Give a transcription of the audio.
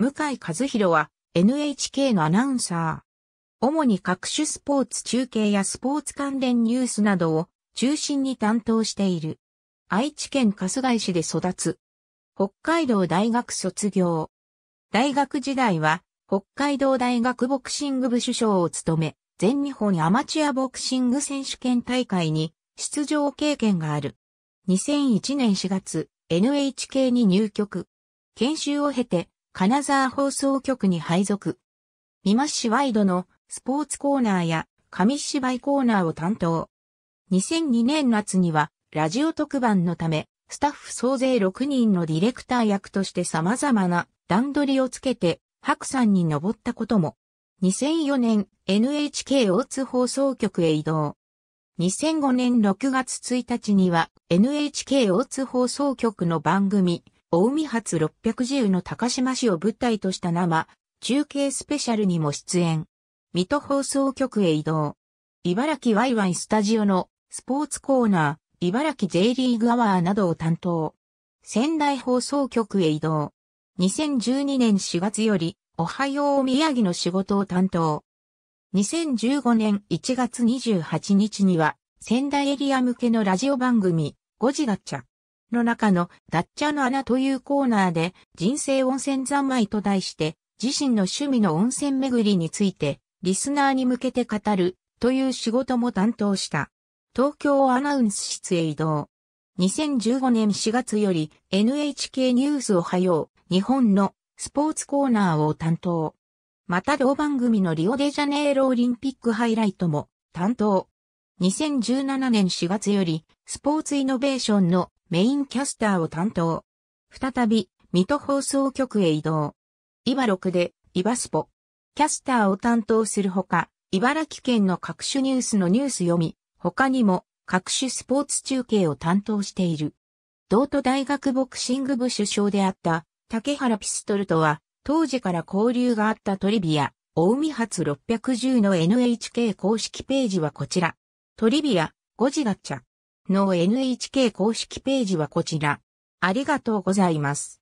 向井和弘は NHK のアナウンサー。主に各種スポーツ中継やスポーツ関連ニュースなどを中心に担当している。愛知県春日井市で育つ。北海道大学卒業。大学時代は北海道大学ボクシング部主将を務め、全日本アマチュアボクシング選手権大会に出場経験がある。2001年4月、NHK に入局。研修を経て、金沢放送局に配属。美馬市ワイドのスポーツコーナーや紙芝居コーナーを担当。2002年夏にはラジオ特番のため、スタッフ総勢6人のディレクター役として様々な段取りをつけて白山に登ったことも。2004年 NHK 大津放送局へ移動。2005年6月1日には NHK 大津放送局の番組大海発610の高島市を舞台とした生、中継スペシャルにも出演。水戸放送局へ移動。茨城ワイワイスタジオのスポーツコーナー、茨城 J リーグアワーなどを担当。仙台放送局へ移動。2012年4月より、おはよう宮城の仕事を担当。2015年1月28日には、仙台エリア向けのラジオ番組、5時ガッチャ、の中のダッチャの穴というコーナーで人生温泉三昧と題して自身の趣味の温泉巡りについてリスナーに向けて語るという仕事も担当した。東京アナウンス室へ移動。2015年4月より NHK ニュースおはよう日本のスポーツコーナーを担当。また同番組のリオデジャネイロオリンピックハイライトも担当。2017年4月よりスポーツイノベーションのメインキャスターを担当。再び、水戸放送局へ移動。イバ6で、イバスポ。キャスターを担当するほか、茨城県の各種ニュースのニュース読み、他にも各種スポーツ中継を担当している。道都大学ボクシング部首相であった竹原ピストルとは、当時から交流があったトリビア、大海発610の NHK 公式ページはこちら。トリビア、5時ガチャ。の NHK 公式ページはこちら。ありがとうございます。